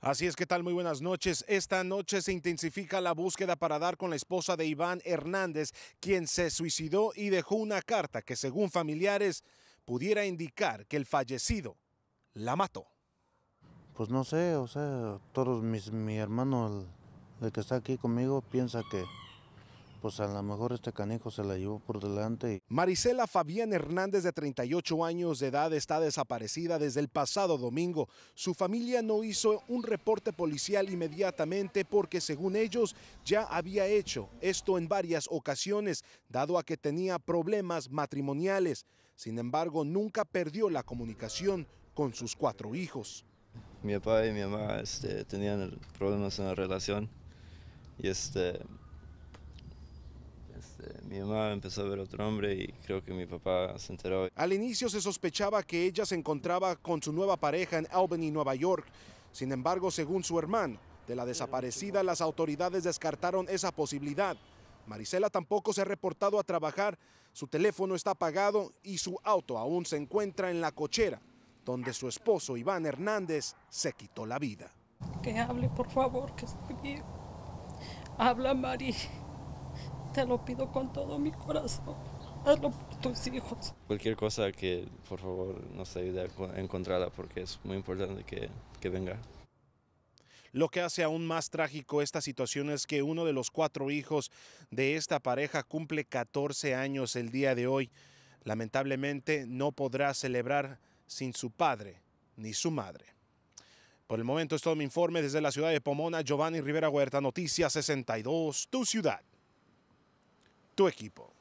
Así es que tal, muy buenas noches. Esta noche se intensifica la búsqueda para dar con la esposa de Iván Hernández, quien se suicidó y dejó una carta que según familiares pudiera indicar que el fallecido la mató. Pues no sé, o sea, todos mis, mi hermano, el que está aquí conmigo, piensa que, pues a lo mejor este canijo se la llevó por delante. Marisela Fabián Hernández, de 38 años de edad, está desaparecida desde el pasado domingo. Su familia no hizo un reporte policial inmediatamente porque, según ellos, ya había hecho esto en varias ocasiones, dado a que tenía problemas matrimoniales. Sin embargo, nunca perdió la comunicación con sus cuatro hijos. Mi papá y mi mamá este, tenían problemas en la relación y este, este, mi mamá empezó a ver otro hombre y creo que mi papá se enteró. Al inicio se sospechaba que ella se encontraba con su nueva pareja en Albany, Nueva York. Sin embargo, según su hermano, de la desaparecida, las autoridades descartaron esa posibilidad. Marisela tampoco se ha reportado a trabajar, su teléfono está apagado y su auto aún se encuentra en la cochera, donde su esposo Iván Hernández se quitó la vida. Que hable, por favor, que esté bien. Habla, Mari. Te lo pido con todo mi corazón. Hazlo por tus hijos. Cualquier cosa que por favor nos ayude a encontrarla porque es muy importante que, que venga. Lo que hace aún más trágico esta situación es que uno de los cuatro hijos de esta pareja cumple 14 años el día de hoy. Lamentablemente no podrá celebrar sin su padre ni su madre. Por el momento es todo mi informe desde la ciudad de Pomona, Giovanni Rivera Huerta, Noticias 62, tu ciudad tu equipo.